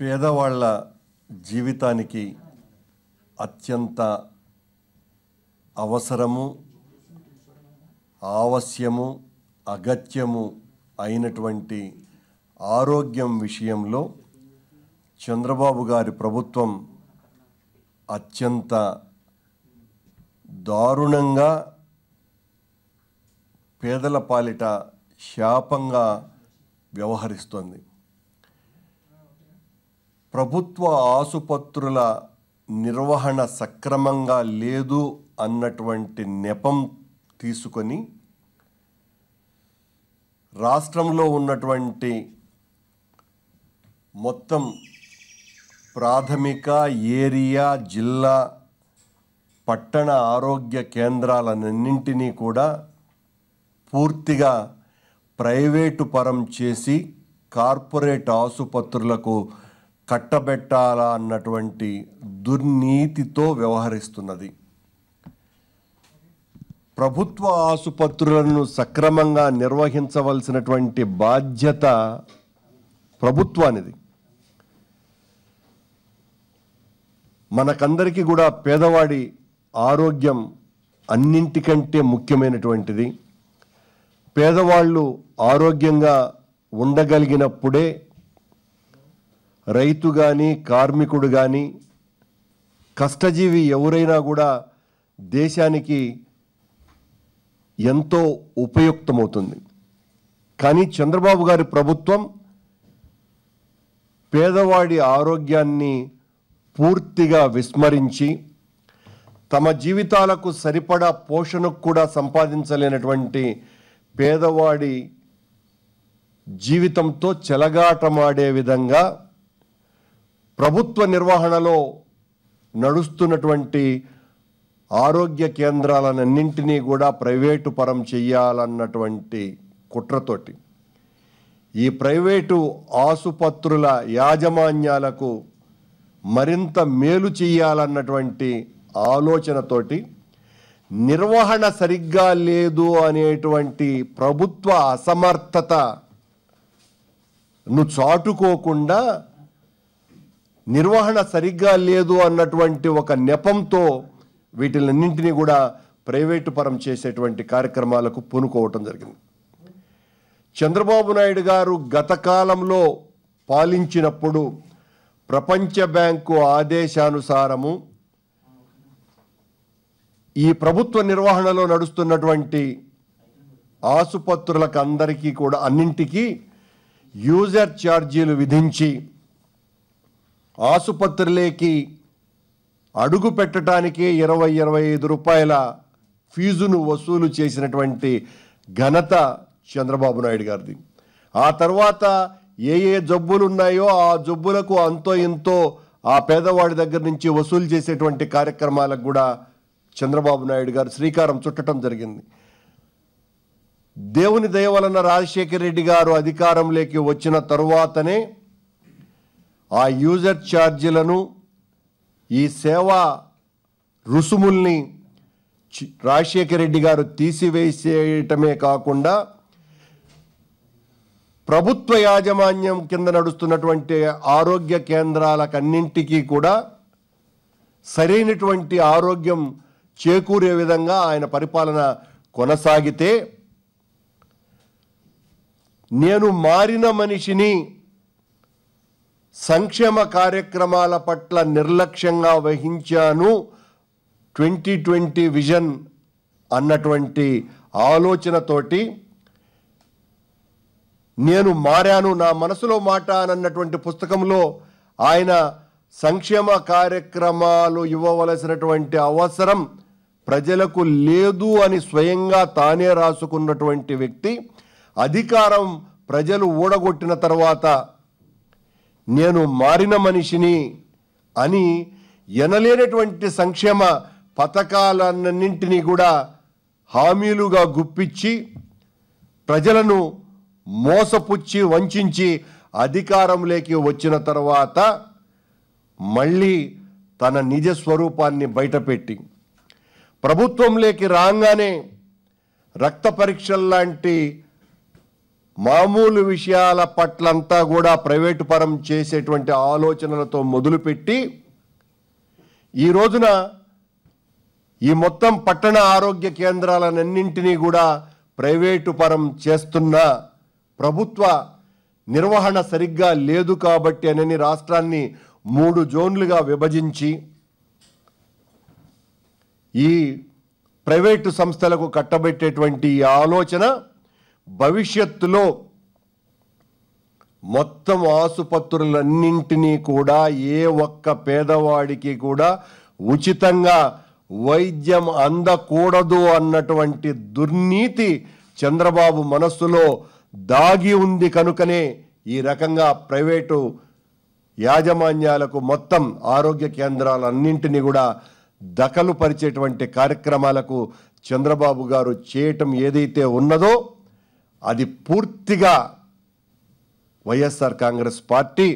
పేదవాళ్ళ జీవితానికి అత్యంత అవసరము ఆవశ్యము అగత్యము అయినటువంటి ఆరోగ్యం విషయంలో చంద్రబాబు గారి ప్రభుత్వం అత్యంత దారుణంగా పేదల పాలిట శాపంగా వ్యవహరిస్తుంది ప్రభుత్వ ఆసుపత్రుల నిర్వహణ సక్రమంగా లేదు అన్నటువంటి నెపం తీసుకొని రాష్ట్రంలో ఉన్నటువంటి మొత్తం ప్రాథమిక ఏరియా జిల్లా పట్టణ ఆరోగ్య కేంద్రాలన్నింటినీ కూడా పూర్తిగా ప్రైవేటు పరం చేసి కార్పొరేట్ ఆసుపత్రులకు కట్టబెట్టాలా అన్నటువంటి దుర్నీతితో వ్యవహరిస్తున్నది ప్రభుత్వ ఆసుపత్రులను సక్రమంగా నిర్వహించవలసినటువంటి బాధ్యత ప్రభుత్వానిది మనకందరికీ కూడా పేదవాడి ఆరోగ్యం అన్నింటికంటే ముఖ్యమైనటువంటిది పేదవాళ్ళు ఆరోగ్యంగా ఉండగలిగినప్పుడే రైతు కానీ కార్మికుడు కానీ కష్టజీవి ఎవరైనా కూడా దేశానికి ఎంతో ఉపయుక్తమవుతుంది కానీ చంద్రబాబు గారి ప్రభుత్వం పేదవాడి ఆరోగ్యాన్ని పూర్తిగా విస్మరించి తమ జీవితాలకు సరిపడా పోషణకు కూడా సంపాదించలేనటువంటి పేదవాడి జీవితంతో చెలగాటమాడే విధంగా ప్రభుత్వ నిర్వహణలో నడుస్తున్నటువంటి ఆరోగ్య కేంద్రాలన్నింటినీ కూడా ప్రైవేటు పరం చెయ్యాలన్నటువంటి కుట్రతోటి ఈ ప్రైవేటు ఆసుపత్రుల యాజమాన్యాలకు మరింత మేలు చేయాలన్నటువంటి ఆలోచనతోటి నిర్వహణ సరిగ్గా లేదు అనేటువంటి ప్రభుత్వ అసమర్థతను చాటుకోకుండా నిర్వహణ సరిగ్గా లేదు అన్నటువంటి ఒక నెపంతో వీటిలన్నింటినీ కూడా ప్రైవేటు పరం చేసేటువంటి కార్యక్రమాలకు పూనుకోవటం జరిగింది చంద్రబాబు నాయుడు గారు గత కాలంలో పాలించినప్పుడు ప్రపంచ బ్యాంకు ఆదేశానుసారము ఈ ప్రభుత్వ నిర్వహణలో నడుస్తున్నటువంటి ఆసుపత్రులకు అందరికీ కూడా అన్నింటికీ యూజర్ ఛార్జీలు విధించి ఆసుపత్రిలోకి అడుగు పెట్టడానికే ఇరవై ఇరవై ఐదు రూపాయల ఫీజును వసూలు చేసినటువంటి ఘనత చంద్రబాబు నాయుడు గారిది ఆ తర్వాత ఏ ఏ జబ్బులు ఉన్నాయో ఆ జబ్బులకు అంతో ఇంతో ఆ పేదవాడి దగ్గర నుంచి వసూలు చేసేటువంటి కార్యక్రమాలకు కూడా చంద్రబాబు నాయుడు గారు శ్రీకారం చుట్టడం జరిగింది దేవుని దయవలన రాజశేఖర రెడ్డి గారు అధికారంలోకి వచ్చిన తరువాతనే ఆ యూజర్ ఛార్జీలను ఈ సేవా రుసుముల్ని రాజశేఖర రెడ్డి గారు తీసివేసేయటమే కాకుండా ప్రభుత్వ యాజమాన్యం కింద నడుస్తున్నటువంటి ఆరోగ్య కేంద్రాలకన్నింటికీ కూడా సరైనటువంటి ఆరోగ్యం చేకూరే విధంగా ఆయన పరిపాలన కొనసాగితే నేను మారిన మనిషిని సంక్షేమ కార్యక్రమాల పట్ల నిర్లక్ష్యంగా వహించాను ట్వంటీ ట్వంటీ విజన్ అన్నటువంటి ఆలోచనతోటి నేను మారాను నా మనసులో మాట అన్నటువంటి పుస్తకంలో ఆయన సంక్షేమ కార్యక్రమాలు ఇవ్వవలసినటువంటి అవసరం ప్రజలకు లేదు అని స్వయంగా తానే రాసుకున్నటువంటి వ్యక్తి అధికారం ప్రజలు ఊడగొట్టిన తర్వాత నేను మారిన మనిషిని అని ఎనలేనటువంటి సంక్షేమ పథకాలన్నింటినీ కూడా హామీలుగా గుప్పించి ప్రజలను మోసపుచ్చి వంచి అధికారంలోకి వచ్చిన తర్వాత మళ్ళీ తన నిజ స్వరూపాన్ని బయటపెట్టి ప్రభుత్వంలోకి రాగానే రక్త పరీక్షల్లాంటి మామూలు విషయాల పట్లంతా కూడా ప్రైవేటు పరం చేసేటువంటి ఆలోచనలతో మొదలుపెట్టి ఈ రోజున ఈ మొత్తం పట్టణ ఆరోగ్య కేంద్రాలన్నింటినీ కూడా ప్రైవేటు పరం చేస్తున్న ప్రభుత్వ నిర్వహణ సరిగ్గా లేదు కాబట్టి అనని రాష్ట్రాన్ని మూడు జోన్లుగా విభజించి ఈ ప్రైవేటు సంస్థలకు కట్టబెట్టేటువంటి ఆలోచన భవిష్యత్తులో మొత్తం ఆసుపత్రులన్నింటినీ కూడా ఏ ఒక్క పేదవాడికి కూడా ఉచితంగా వైద్యం అందకూడదు అన్నటువంటి దుర్నీతి చంద్రబాబు మనస్సులో దాగి ఉంది కనుకనే ఈ రకంగా ప్రైవేటు యాజమాన్యాలకు మొత్తం ఆరోగ్య కేంద్రాలన్నింటినీ కూడా దఖలు పరిచేటువంటి కార్యక్రమాలకు చంద్రబాబు గారు చేయటం ఏదైతే ఉన్నదో అది పూర్తిగా వైఎస్ఆర్ కాంగ్రెస్ పార్టీ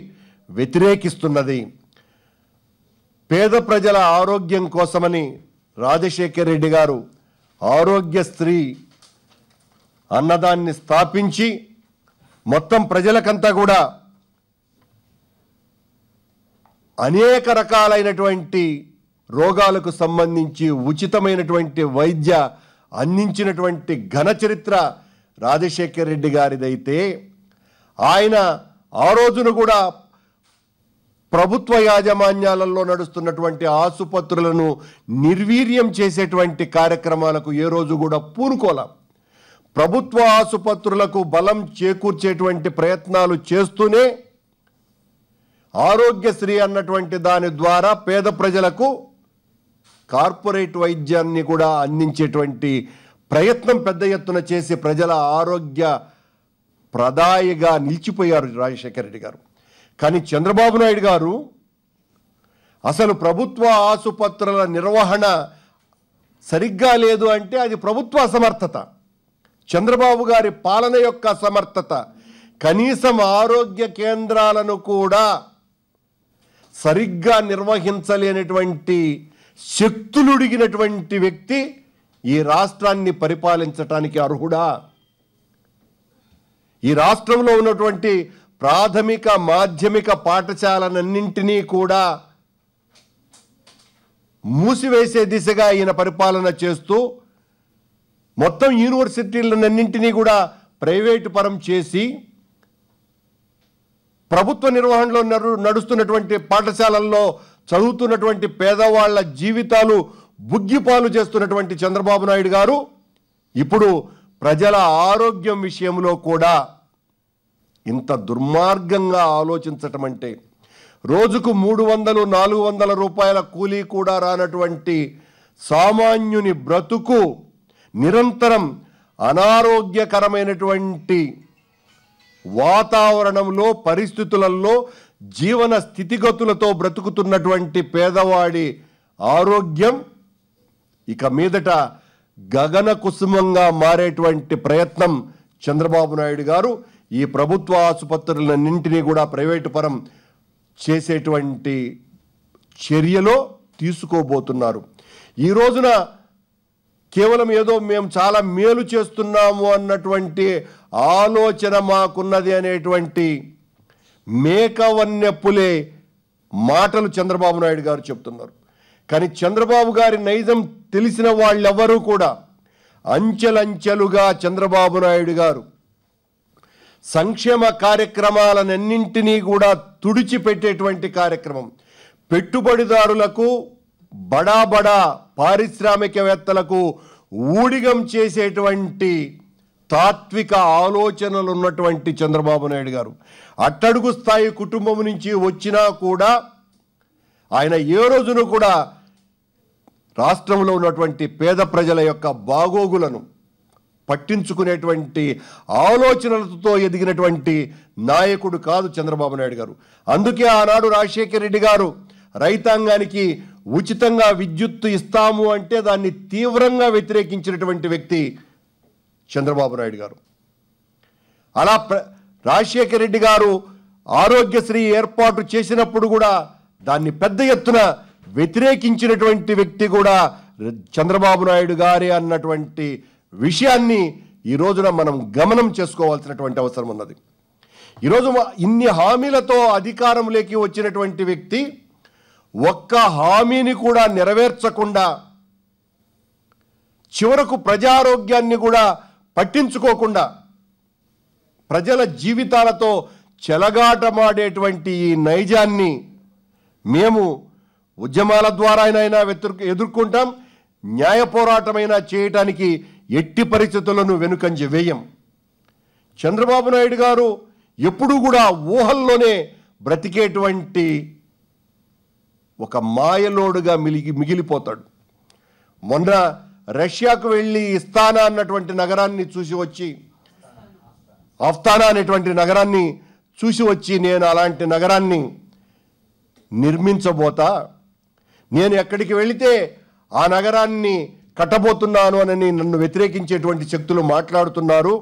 వ్యతిరేకిస్తున్నది పేద ప్రజల ఆరోగ్యం కోసమని రాజశేఖర్ రెడ్డి గారు ఆరోగ్యశ్రీ అన్నదాన్ని స్థాపించి మొత్తం ప్రజలకంతా కూడా అనేక రకాలైనటువంటి రోగాలకు సంబంధించి ఉచితమైనటువంటి వైద్య అందించినటువంటి ఘన చరిత్ర రాజశేఖర్ రెడ్డి గారిదైతే ఆయన ఆ రోజున కూడా ప్రభుత్వ యాజమాన్యాలలో నడుస్తున్నటువంటి ఆసుపత్రులను నిర్వీర్యం చేసేటువంటి కార్యక్రమాలకు ఏ రోజు కూడా పూనుకోలేం ప్రభుత్వ ఆసుపత్రులకు బలం చేకూర్చేటువంటి ప్రయత్నాలు చేస్తూనే ఆరోగ్యశ్రీ అన్నటువంటి దాని ద్వారా పేద ప్రజలకు కార్పొరేట్ వైద్యాన్ని కూడా అందించేటువంటి ప్రయత్నం పెద్ద ఎత్తున చేసి ప్రజల ఆరోగ్య ప్రదాయిగా నిలిచిపోయారు రాజశేఖర రెడ్డి గారు కానీ చంద్రబాబు నాయుడు గారు అసలు ప్రభుత్వ ఆసుపత్రుల నిర్వహణ సరిగ్గా లేదు అంటే అది ప్రభుత్వ అసమర్థత చంద్రబాబు గారి పాలన యొక్క అసమర్థత కనీసం ఆరోగ్య కేంద్రాలను కూడా సరిగ్గా నిర్వహించలేనటువంటి శక్తులుడిగినటువంటి వ్యక్తి ఈ రాష్ట్రాన్ని పరిపాలించటానికి అర్హుడా ఈ రాష్ట్రంలో ఉన్నటువంటి ప్రాథమిక మాధ్యమిక పాఠశాలనన్నింటినీ కూడా మూసివేసే దిశగా ఈయన పరిపాలన చేస్తూ మొత్తం యూనివర్సిటీలన్నింటినీ కూడా ప్రైవేటు పరం చేసి ప్రభుత్వ నిర్వహణలో నడుస్తున్నటువంటి పాఠశాలల్లో చదువుతున్నటువంటి పేదవాళ్ల జీవితాలు బుగ్గిపాలు చేస్తున్నటువంటి చంద్రబాబు నాయుడు గారు ఇప్పుడు ప్రజల ఆరోగ్యం విషయంలో కూడా ఇంత దుర్మార్గంగా ఆలోచించటం అంటే రోజుకు మూడు వందలు నాలుగు వందల రూపాయల కూలీ కూడా రానటువంటి సామాన్యుని బ్రతుకు నిరంతరం అనారోగ్యకరమైనటువంటి వాతావరణంలో పరిస్థితులలో జీవన స్థితిగతులతో బ్రతుకుతున్నటువంటి పేదవాడి ఆరోగ్యం ఇక మీదట గగన కుసుమంగా మారేటువంటి ప్రయత్నం చంద్రబాబు నాయుడు గారు ఈ ప్రభుత్వ ఆసుపత్రులన్నింటినీ కూడా ప్రైవేటు పరం చేసేటువంటి చర్యలో తీసుకోబోతున్నారు ఈ రోజున కేవలం ఏదో మేము చాలా మేలు చేస్తున్నాము అన్నటువంటి ఆలోచన మాకున్నది అనేటువంటి మేకవన్నెప్పులే మాటలు చంద్రబాబు నాయుడు గారు చెప్తున్నారు కానీ చంద్రబాబు గారి నైజం తెలిసిన వాళ్ళెవ్వరూ కూడా అంచెలంచెలుగా చంద్రబాబు నాయుడు గారు సంక్షేమ కార్యక్రమాలన్నింటినీ కూడా తుడిచిపెట్టేటువంటి కార్యక్రమం పెట్టుబడిదారులకు బడా బడా పారిశ్రామికవేత్తలకు ఊడిగం చేసేటువంటి తాత్విక ఆలోచనలు ఉన్నటువంటి చంద్రబాబు నాయుడు గారు అట్టడుగు స్థాయి కుటుంబం నుంచి వచ్చినా కూడా ఆయన ఏ రోజును కూడా రాష్ట్రంలో ఉన్నటువంటి పేద ప్రజల యొక్క బాగోగులను పట్టించుకునేటువంటి ఆలోచనలతో ఎదిగినటువంటి నాయకుడు కాదు చంద్రబాబు నాయుడు గారు అందుకే ఆనాడు రాజశేఖర రెడ్డి గారు రైతాంగానికి ఉచితంగా విద్యుత్తు ఇస్తాము అంటే దాన్ని తీవ్రంగా వ్యతిరేకించినటువంటి వ్యక్తి చంద్రబాబు నాయుడు గారు అలా రాజశేఖర రెడ్డి గారు ఆరోగ్యశ్రీ ఏర్పాటు చేసినప్పుడు కూడా దాన్ని పెద్ద ఎత్తున వ్యతిరేకించినటువంటి వ్యక్తి కూడా చంద్రబాబు నాయుడు గారే అన్నటువంటి విషయాన్ని ఈ రోజున మనం గమనం చేసుకోవాల్సినటువంటి అవసరం ఉన్నది ఈరోజు ఇన్ని హామీలతో అధికారంలోకి వచ్చినటువంటి వ్యక్తి ఒక్క హామీని కూడా నెరవేర్చకుండా చివరకు ప్రజారోగ్యాన్ని కూడా పట్టించుకోకుండా ప్రజల జీవితాలతో చెలగాటమాడేటువంటి ఈ నైజాన్ని మేము ఉద్యమాల ద్వారా అయినా ఎదుర్కొంటాం న్యాయ పోరాటమైనా చేయటానికి ఎట్టి పరిస్థితులను వెనుకంజ వేయం చంద్రబాబు నాయుడు గారు ఎప్పుడూ కూడా ఊహల్లోనే బ్రతికేటువంటి ఒక మాయలోడుగా మిలిగి మిగిలిపోతాడు మొన్న రష్యాకు వెళ్ళి ఇస్తానా అన్నటువంటి నగరాన్ని చూసి వచ్చి ఆఫ్తానా అనేటువంటి నగరాన్ని చూసి వచ్చి నేను అలాంటి నగరాన్ని నిర్మించబోతా నేను ఎక్కడికి వెళితే ఆ నగరాన్ని కట్టబోతున్నాను అని నన్ను వ్యతిరేకించేటువంటి శక్తులు మాట్లాడుతున్నారు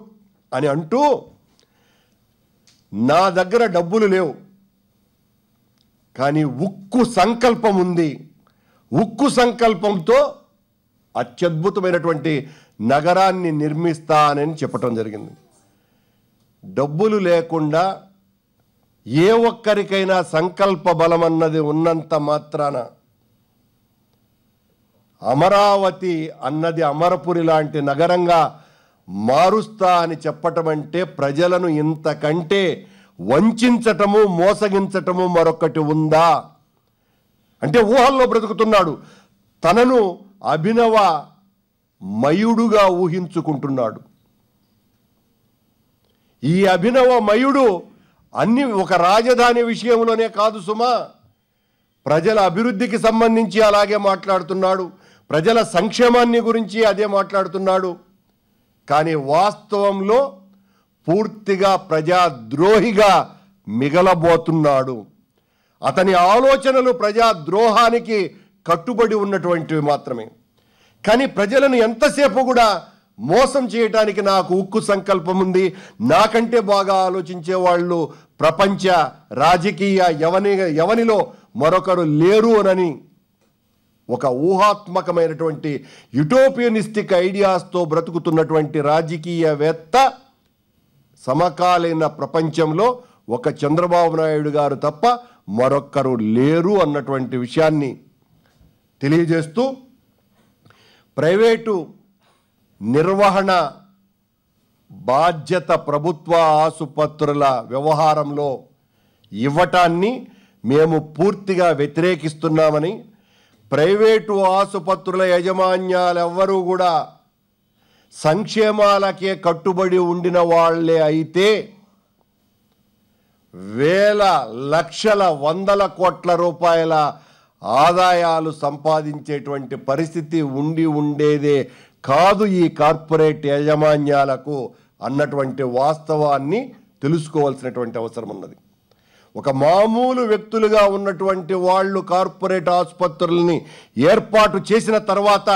అని అంటూ నా దగ్గర డబ్బులు లేవు కానీ ఉక్కు సంకల్పం ఉంది ఉక్కు సంకల్పంతో అత్యద్భుతమైనటువంటి నగరాన్ని నిర్మిస్తానని చెప్పటం జరిగింది డబ్బులు లేకుండా ఏ ఒక్కరికైనా సంకల్ప బలం అన్నది ఉన్నంత మాత్రాన అమరావతి అన్నది అమరపురి లాంటి నగరంగా మారుస్తా అని చెప్పటం అంటే ప్రజలను ఇంతకంటే వంచటము మోసగించటము మరొకటి ఉందా అంటే ఊహల్లో బ్రతుకుతున్నాడు తనను అభినవ మయుడుగా ఊహించుకుంటున్నాడు ఈ అభినవ మయుడు అన్ని ఒక రాజధాని విషయంలోనే కాదు సుమా ప్రజల అభివృద్ధికి సంబంధించి అలాగే మాట్లాడుతున్నాడు ప్రజల సంక్షేమాన్ని గురించి అదే మాట్లాడుతున్నాడు కానీ వాస్తవంలో పూర్తిగా ప్రజాద్రోహిగా మిగలబోతున్నాడు అతని ఆలోచనలు ప్రజాద్రోహానికి కట్టుబడి ఉన్నటువంటివి మాత్రమే కానీ ప్రజలను ఎంతసేపు కూడా మోసం చేయటానికి నాకు ఉక్కు సంకల్పం ఉంది నాకంటే బాగా ఆలోచించే వాళ్ళు ప్రపంచ రాజకీయ యవని యవనిలో మరొకరు లేరు అనని ఒక ఊహాత్మకమైనటువంటి యుటోపియనిస్టిక్ ఐడియాస్తో బ్రతుకుతున్నటువంటి రాజకీయవేత్త సమకాలీన ప్రపంచంలో ఒక చంద్రబాబు నాయుడు గారు తప్ప మరొక్కరు లేరు అన్నటువంటి విషయాన్ని తెలియజేస్తూ ప్రైవేటు నిర్వహణ బాధ్యత ప్రభుత్వ ఆసుపత్రుల వ్యవహారంలో ఇవ్వటాన్ని మేము పూర్తిగా వ్యతిరేకిస్తున్నామని ప్రైవేటు ఆసుపత్రుల యజమాన్యాలెవ్వరూ కూడా సంక్షేమాలకే కట్టుబడి ఉండిన వాళ్ళే అయితే వేల లక్షల వందల కోట్ల రూపాయల ఆదాయాలు సంపాదించేటువంటి పరిస్థితి ఉండి ఉండేదే కాదు ఈ కార్పొరేట్ యాజమాన్యాలకు అన్నటువంటి వాస్తవాన్ని తెలుసుకోవాల్సినటువంటి అవసరం ఉన్నది ఒక మామూలు వ్యక్తులుగా ఉన్నటువంటి వాళ్ళు కార్పొరేట్ ఆసుపత్రుల్ని ఏర్పాటు చేసిన తర్వాత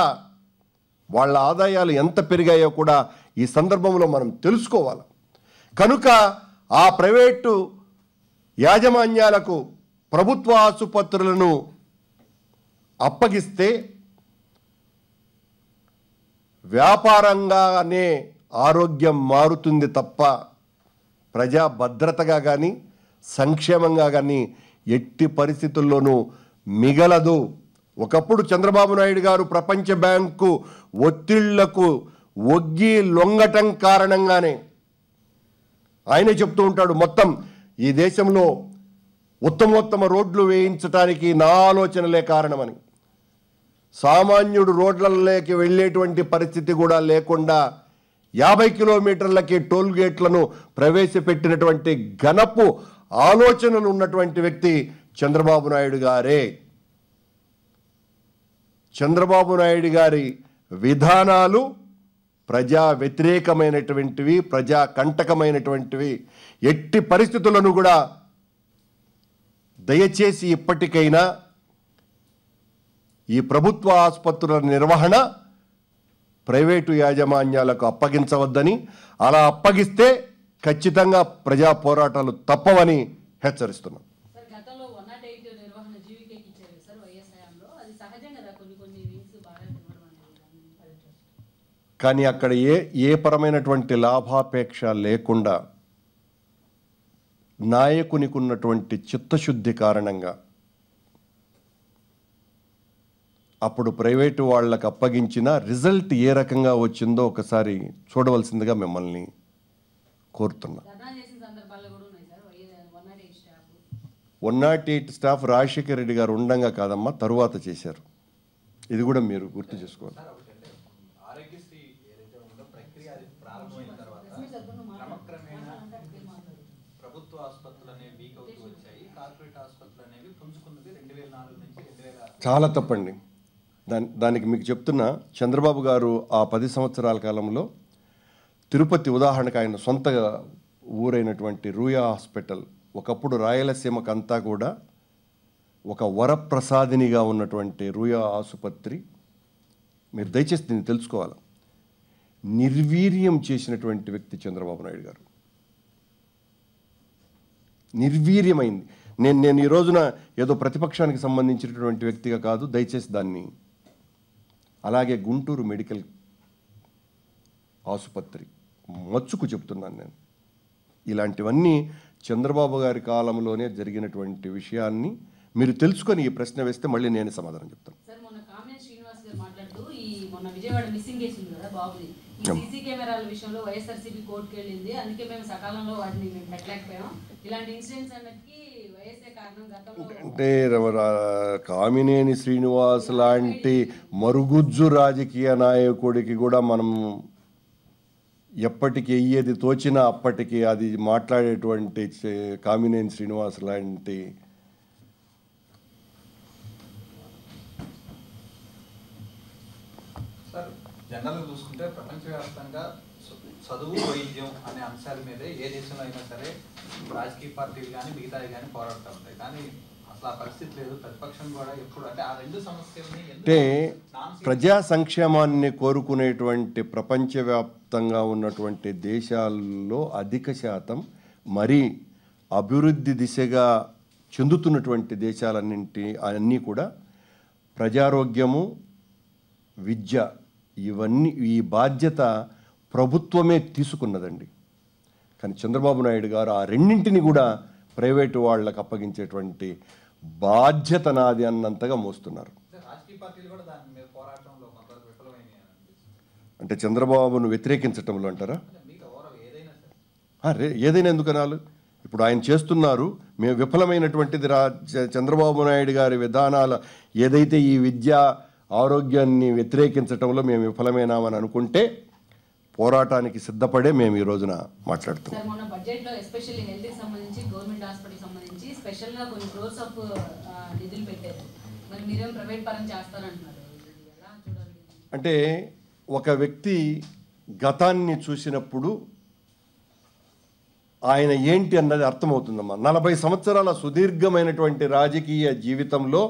వాళ్ళ ఆదాయాలు ఎంత పెరిగాయో కూడా ఈ సందర్భంలో మనం తెలుసుకోవాలి కనుక ఆ ప్రైవేటు యాజమాన్యాలకు ప్రభుత్వ ఆసుపత్రులను అప్పగిస్తే వ్యాపారంగానే ఆరోగ్యం మారుతుంది తప్ప ప్రజా భద్రతగా కానీ సంక్షేమంగా కానీ ఎట్టి పరిస్థితుల్లోనూ మిగలదు ఒకప్పుడు చంద్రబాబు నాయుడు గారు ప్రపంచ బ్యాంకు ఒత్తిళ్లకు ఒగ్గి లొంగటం కారణంగానే ఆయన చెప్తూ ఉంటాడు మొత్తం ఈ దేశంలో ఉత్తమోత్తమ రోడ్లు వేయించటానికి నా ఆలోచనలే కారణమని సామాన్యుడు రోడ్లలోకి వెళ్ళేటువంటి పరిస్థితి కూడా లేకుండా యాభై కిలోమీటర్లకి టోల్ గేట్లను ప్రవేశపెట్టినటువంటి ఘనపు ఆలోచనలు ఉన్నటువంటి వ్యక్తి చంద్రబాబు నాయుడు గారే చంద్రబాబు నాయుడు గారి విధానాలు ప్రజా వ్యతిరేకమైనటువంటివి ప్రజా కంటకమైనటువంటివి ఎట్టి పరిస్థితులను కూడా దయచేసి ఇప్పటికైనా ఈ ప్రభుత్వ ఆసుపత్రుల నిర్వహణ ప్రైవేటు యాజమాన్యాలకు అప్పగించవద్దని అలా అప్పగిస్తే ఖచ్చితంగా ప్రజా పోరాటాలు తప్పవని హెచ్చరిస్తున్నాం కానీ అక్కడ ఏ ఏ పరమైనటువంటి లాభాపేక్ష లేకుండా నాయకునికి ఉన్నటువంటి చిత్తశుద్ధి కారణంగా అప్పుడు ప్రైవేటు వాళ్ళకు అప్పగించిన రిజల్ట్ ఏ రకంగా వచ్చిందో ఒకసారి చూడవలసిందిగా మిమ్మల్ని కోరుతున్నా one nought eight staff Rajasekhar Reddy గారు ఉండంగా కాదమ్మా తరువాత చేశారు ఇది కూడా మీరు గుర్తు చేసుకోవాలి చాలా తప్పండి దాని దానికి మీకు చెప్తున్నా చంద్రబాబు గారు ఆ పది సంవత్సరాల కాలంలో తిరుపతి ఉదాహరణకు ఆయన సొంత ఊరైనటువంటి రూయా హాస్పిటల్ ఒకప్పుడు రాయలసీమకు అంతా కూడా ఒక వరప్రసాదినిగా ఉన్నటువంటి రూయా ఆసుపత్రి మీరు దయచేసి దీన్ని తెలుసుకోవాలి నిర్వీర్యం చేసినటువంటి వ్యక్తి చంద్రబాబు నాయుడు గారు నిర్వీర్యమైంది నేను నేను ఈ రోజున ఏదో ప్రతిపక్షానికి సంబంధించినటువంటి వ్యక్తిగా కాదు దయచేసి దాన్ని అలాగే గుంటూరు మెడికల్ ఆసుపత్రి మచ్చుకు చెప్తున్నాను నేను ఇలాంటివన్నీ చంద్రబాబు గారి కాలంలోనే జరిగినటువంటి విషయాన్ని మీరు తెలుసుకొని ఈ ప్రశ్న వేస్తే మళ్ళీ నేను సమాధానం చెప్తాను ఇలాంటి అంటే కామినేని శ్రీనివాస్ లాంటి మరుగుజ్జు రాజకీయ నాయకుడికి కూడా మనం ఎప్పటికి అయ్యేది తోచినా అప్పటికి అది మాట్లాడేటువంటి కామినేని శ్రీనివాస్ లాంటి జనరల్ చూసుకుంటే ప్రపంచవ్యాప్తంగా చదువు వైద్యం అనే అంశాల మీదే ఏ దేశంలో అయినా సరే రాజకీయ పార్టీలు కానీ మిగతావి కానీ పోరాడుతూ ఉంటాయి కానీ అంటే ప్రజా సంక్షేమాన్ని కోరుకునేటువంటి ప్రపంచవ్యాప్తంగా ఉన్నటువంటి దేశాల్లో అధిక శాతం మరీ అభివృద్ధి దిశగా చెందుతున్నటువంటి దేశాలన్నింటి అన్నీ కూడా ప్రజారోగ్యము విద్య ఇవన్నీ ఈ బాధ్యత ప్రభుత్వమే తీసుకున్నదండి కానీ చంద్రబాబు నాయుడు గారు ఆ రెండింటిని కూడా ప్రైవేటు వాళ్ళకు అప్పగించేటువంటి బాధ్యత నాది అన్నంతగా మోస్తున్నారు అంటే చంద్రబాబును వ్యతిరేకించటంలో అంటారా రే ఏదైనా ఎందుకు అనాలి ఇప్పుడు ఆయన చేస్తున్నారు మేము విఫలమైనటువంటిది రా చంద్రబాబు నాయుడు గారి విధానాల ఏదైతే ఈ విద్య ఆరోగ్యాన్ని వ్యతిరేకించటంలో మేము విఫలమైనామని అనుకుంటే పోరాటానికి సిద్ధపడే మేము ఈ రోజున మాట్లాడుతున్నాం అంటే ఒక వ్యక్తి గతాన్ని చూసినప్పుడు ఆయన ఏంటి అన్నది అర్థమవుతుందమ్మా నలభై సంవత్సరాల సుదీర్ఘమైనటువంటి రాజకీయ జీవితంలో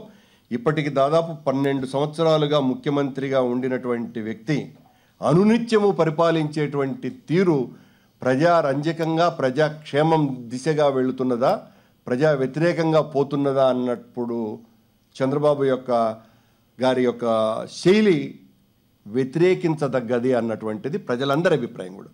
ఇప్పటికి దాదాపు పన్నెండు సంవత్సరాలుగా ముఖ్యమంత్రిగా ఉండినటువంటి వ్యక్తి అనునిత్యము పరిపాలించేటువంటి తీరు ప్రజారంజకంగా ప్రజాక్షేమం దిశగా వెళుతున్నదా ప్రజా వ్యతిరేకంగా పోతున్నదా అన్నప్పుడు చంద్రబాబు యొక్క గారి యొక్క శైలి వ్యతిరేకించదగ్గది అన్నటువంటిది ప్రజలందరి అభిప్రాయం కూడా